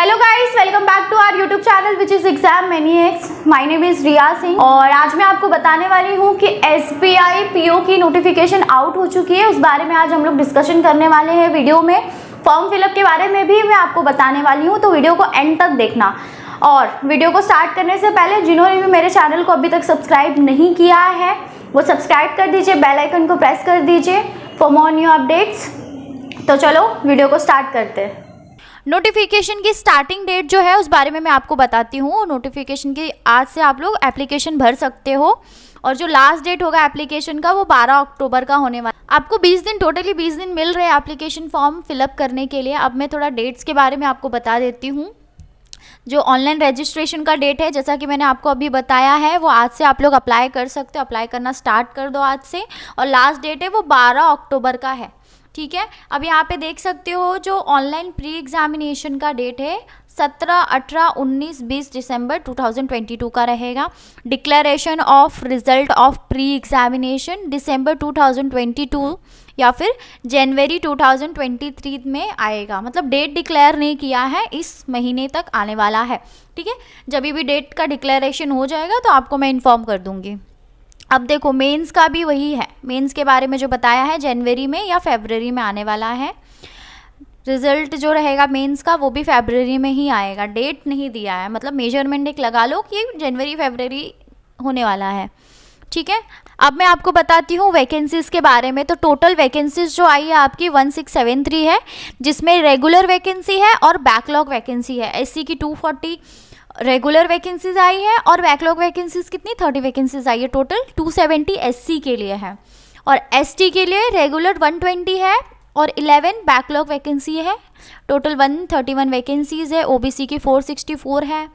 hello guys welcome back to our YouTube channel which is Exam X my name is Riya Singh और आज मैं आपको बताने वाली हूँ कि एस पी की नोटिफिकेशन आउट हो चुकी है उस बारे में आज हम लोग डिस्कशन करने वाले हैं वीडियो में फॉर्म फिलअप के बारे में भी मैं आपको बताने वाली हूँ तो वीडियो को एंड तक देखना और वीडियो को स्टार्ट करने से पहले जिन्होंने भी मेरे चैनल को अभी तक सब्सक्राइब नहीं किया है वो सब्सक्राइब कर दीजिए बेल आइकन को प्रेस कर दीजिए फॉर मोर न्यू अपडेट्स तो चलो वीडियो को स्टार्ट करते हैं नोटिफिकेशन की स्टार्टिंग डेट जो है उस बारे में मैं आपको बताती हूँ नोटिफिकेशन की आज से आप लोग एप्लीकेशन भर सकते हो और जो लास्ट डेट होगा एप्लीकेशन का वो 12 अक्टूबर का होने वाला आपको 20 दिन टोटली 20 दिन मिल रहे हैं एप्लीकेशन फॉर्म फिलअप करने के लिए अब मैं थोड़ा डेट्स के बारे में आपको बता देती हूँ जो ऑनलाइन रजिस्ट्रेशन का डेट है जैसा कि मैंने आपको अभी बताया है वो आज से आप लोग अप्लाई कर सकते हो अप्लाई करना स्टार्ट कर दो आज से और लास्ट डेट है वो 12 अक्टूबर का है ठीक है अब यहाँ पे देख सकते हो जो ऑनलाइन प्री एग्जामिनेशन का डेट है 17, 18, 19, 20 दिसंबर 2022 का रहेगा declaration of result of pre examination दिसंबर 2022 या फिर जनवरी 2023 में आएगा मतलब डेट डिक्लेयर नहीं किया है इस महीने तक आने वाला है ठीक है जब भी डेट का डिक्लेरेशन हो जाएगा तो आपको मैं इन्फॉर्म कर दूंगी अब देखो मेंस का भी वही है मेंस के बारे में जो बताया है जनवरी में या फेबररी में आने वाला है रिजल्ट जो रहेगा मेंस का वो भी फेबररी में ही आएगा डेट नहीं दिया है मतलब मेजरमेंट एक लगा लो कि जनवरी फेबररी होने वाला है ठीक है अब मैं आपको बताती हूँ वैकेंसीज़ के बारे में तो टोटल वैकेंसीज़ जो आई है आपकी वन सिक्स सेवन थ्री है जिसमें रेगुलर वैकेंसी है और बैकलॉग वैकेंसी है एस की टू फोर्टी रेगुलर वैकेंसीज आई है और बैकलॉग वैकेंसीज कितनी थर्टी वैकेंसीज आई है टोटल टू सेवेंटी एस के लिए है और एस के लिए रेगुलर वन ट्वेंटी है और 11 बैकलॉग वैकेंसी है टोटल 131 वैकेंसीज़ है ओबीसी की 464 है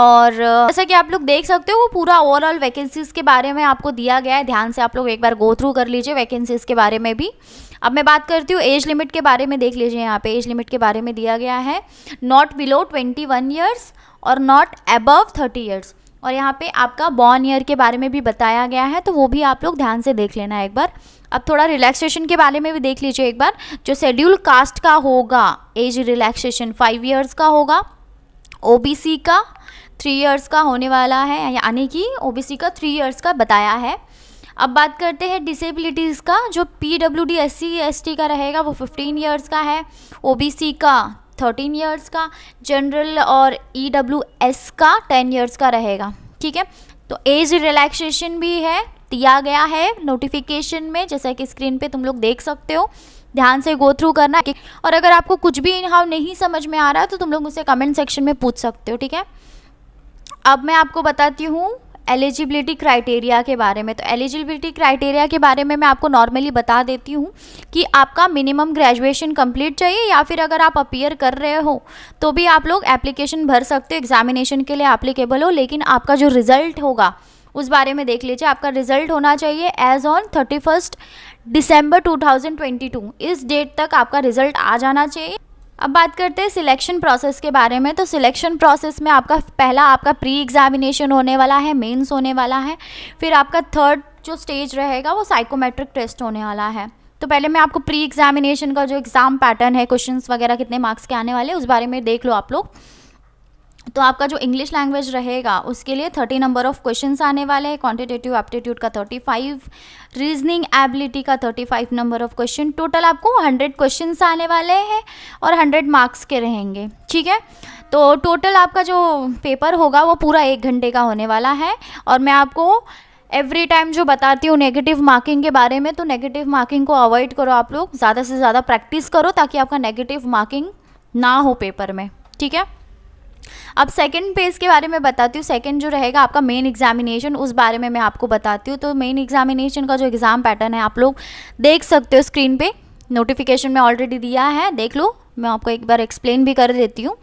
और जैसा कि आप लोग देख सकते हो वो पूरा ओवरऑल वैकेंसीज़ के बारे में आपको दिया गया है ध्यान से आप लोग एक बार गो थ्रू कर लीजिए वैकेंसीज़ के बारे में भी अब मैं बात करती हूँ एज लिमिट के बारे में देख लीजिए यहाँ पे एज लिमिट के बारे में दिया गया है not below twenty one years और नॉट एबव थर्टी ईयर्स और यहाँ पे आपका बॉर्न ईयर के बारे में भी बताया गया है तो वो भी आप लोग ध्यान से देख लेना एक बार अब थोड़ा रिलैक्सेशन के बारे में भी देख लीजिए एक बार जो शेड्यूल कास्ट का होगा एज रिलैक्सेशन फाइव ईयर्स का होगा ओबीसी का थ्री ईयर्स का होने वाला है यानी कि ओबीसी का थ्री ईयर्स का बताया है अब बात करते हैं डिसेबिलिटीज़ का जो P W D S C S T का रहेगा वो फिफ्टीन ईयर्स का है ओ बी सी का थर्टीन ईयर्स का जनरल और ई डब्ल्यू एस का टेन ईयर्स का रहेगा ठीक है तो एज रिलैक्सेशन भी है दिया गया है नोटिफिकेशन में जैसा कि स्क्रीन पे तुम लोग देख सकते हो ध्यान से गो थ्रू करना और अगर आपको कुछ भी इन हाउ नहीं समझ में आ रहा तो तुम लोग मुझसे कमेंट सेक्शन में पूछ सकते हो ठीक है अब मैं आपको बताती हूँ एलिजिबिलिटी क्राइटेरिया के बारे में तो एलिजिबिलिटी क्राइटेरिया के बारे में मैं आपको नॉर्मली बता देती हूँ कि आपका मिनिमम ग्रेजुएशन कंप्लीट चाहिए या फिर अगर आप अपीयर कर रहे हो तो भी आप लोग एप्लीकेशन भर सकते हो एग्जामिनेशन के लिए एप्लीकेबल हो लेकिन आपका जो रिज़ल्ट होगा उस बारे में देख लीजिए आपका रिजल्ट होना चाहिए as on thirty first December to इस डेट तक आपका रिजल्ट आ जाना चाहिए अब बात करते हैं सिलेक्शन प्रोसेस के बारे में तो सिलेक्शन प्रोसेस में आपका पहला आपका प्री एग्जामिनेशन होने वाला है मेंस होने वाला है फिर आपका थर्ड जो स्टेज रहेगा वो साइकोमेट्रिक टेस्ट होने वाला है तो पहले मैं आपको प्री एग्जामिनेशन का जो एग्ज़ाम पैटर्न है क्वेश्चंस वगैरह कितने मार्क्स के आने वाले उस बारे में देख लो आप लोग तो आपका जो इंग्लिश लैंग्वेज रहेगा उसके लिए थर्टी नंबर ऑफ क्वेश्चन आने वाले हैं क्वान्टिटेटिव एप्टीट्यूड का थर्टी फाइव रीजनिंग एबिलिटी का thirty five number of question total आपको हंड्रेड क्वेश्चन आने वाले हैं और हंड्रेड मार्क्स के रहेंगे ठीक है तो टोटल आपका जो पेपर होगा वो पूरा एक घंटे का होने वाला है और मैं आपको एवरी टाइम जो बताती हूँ नेगेटिव मार्किंग के बारे में तो नेगेटिव मार्किंग को अवॉइड करो आप लोग ज़्यादा से ज़्यादा प्रैक्टिस करो ताकि आपका नेगेटिव मार्किंग ना हो पेपर में ठीक है अब सेकंड पेज के बारे में बताती हूँ सेकंड जो रहेगा आपका मेन एग्जामिनेशन उस बारे में मैं आपको बताती हूँ तो मेन एग्जामिनेशन का जो एग्ज़ाम पैटर्न है आप लोग देख सकते हो स्क्रीन पे नोटिफिकेशन में ऑलरेडी दिया है देख लो मैं आपको एक बार एक्सप्लेन भी कर देती हूँ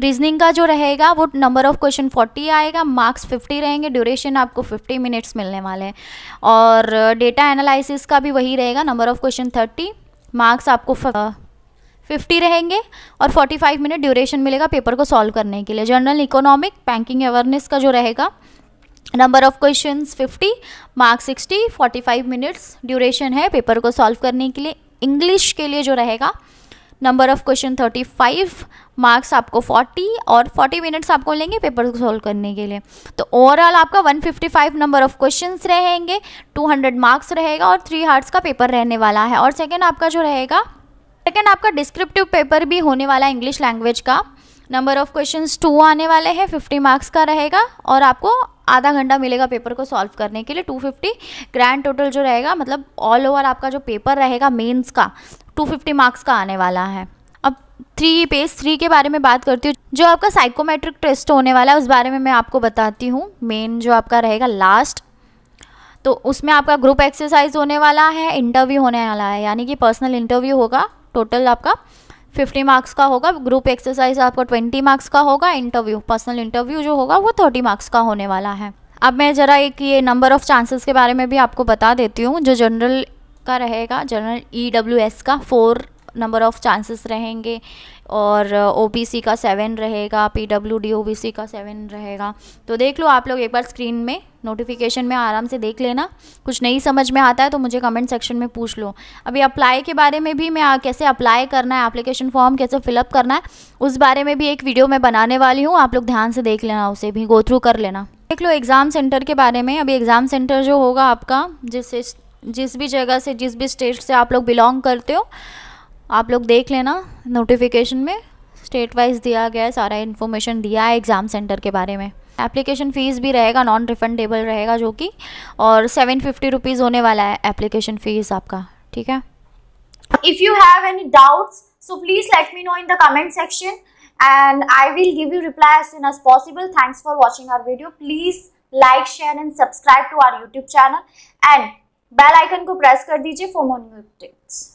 रीजनिंग का जो रहेगा वो नंबर ऑफ क्वेश्चन 40 आएगा मार्क्स 50 रहेंगे ड्यूरेशन आपको 50 मिनट्स मिलने वाले हैं और डेटा एनालिसिस का भी वही रहेगा नंबर ऑफ क्वेश्चन 30 मार्क्स आपको फिफ्टी रहेंगे और फोर्टी फाइव मिनट ड्यूरेशन मिलेगा पेपर को सॉल्व करने के लिए जनरल इकोनॉमिक बैंकिंग अवेयरनेस का जो रहेगा number of question fifty marks sixty forty five minutes duration है पेपर को सॉल्व करने के लिए इंग्लिश के लिए जो रहेगा number of question thirty five marks आपको फोर्टी और फोर्टी मिनट्स आपको लेंगे पेपर को सॉल्व करने के लिए तो ओवरऑल आपका one fifty five number of question रहेंगे टू हंड्रेड मार्क्स रहेगा और थ्री हार्ट्स का पेपर रहने वाला है और सेकेंड आपका जो रहेगा सेकेंड आपका डिस्क्रिप्टिव पेपर भी होने वाला है इंग्लिश लैंग्वेज का नंबर ऑफ क्वेश्चंस टू आने वाले हैं फिफ्टी मार्क्स का रहेगा और आपको आधा घंटा मिलेगा पेपर को सॉल्व करने के लिए टू फिफ्टी ग्रैंड टोटल जो रहेगा मतलब ऑल ओवर आपका जो पेपर रहेगा मेंस का टू फिफ्टी मार्क्स का आने वाला है अब थ्री पेज थ्री के बारे में बात करती हूँ जो आपका साइकोमेट्रिक टेस्ट होने वाला है उस बारे में मैं आपको बताती हूँ मेन जो आपका रहेगा लास्ट तो उसमें आपका ग्रुप एक्सरसाइज होने वाला है इंटरव्यू होने वाला है यानी कि पर्सनल इंटरव्यू होगा टोटल आपका 50 मार्क्स का होगा ग्रुप एक्सरसाइज आपका 20 मार्क्स का होगा इंटरव्यू पर्सनल इंटरव्यू जो होगा वो 30 मार्क्स का होने वाला है अब मैं ज़रा एक ये नंबर ऑफ़ चांसेस के बारे में भी आपको बता देती हूँ जो जनरल का रहेगा जनरल ई e का फोर नंबर ऑफ़ चांसेस रहेंगे और ओबीसी uh, का सेवन रहेगा पीडब्ल्यूडी ओबीसी का सेवन रहेगा तो देख लो आप लोग एक बार स्क्रीन में नोटिफिकेशन में आराम से देख लेना कुछ नहीं समझ में आता है तो मुझे कमेंट सेक्शन में पूछ लो अभी अप्लाई के बारे में भी मैं कैसे अप्लाई करना है एप्लीकेशन फॉर्म कैसे फिलअप करना है उस बारे में भी एक वीडियो मैं बनाने वाली हूँ आप लोग ध्यान से देख लेना उसे भी गो थ्रू कर लेना देख लो एग्ज़ाम सेंटर के बारे में अभी एग्ज़ाम सेंटर जो होगा आपका जिस जिस भी जगह से जिस भी स्टेट से आप लोग बिलोंग करते हो आप लोग देख लेना नोटिफिकेशन में स्टेट वाइज दिया गया है सारा इन्फॉर्मेशन दिया है एग्ज़ाम सेंटर के बारे में एप्लीकेशन फ़ीस भी रहेगा नॉन रिफंडेबल रहेगा जो कि और सेवन फिफ्टी रुपीज़ होने वाला है एप्लीकेशन फ़ीस आपका ठीक है if you have any doubts so please let me know in the comment section and I will give you reply as soon as possible thanks for watching our video please like share and subscribe to our YouTube channel and bell icon को press कर दीजिए for more new updates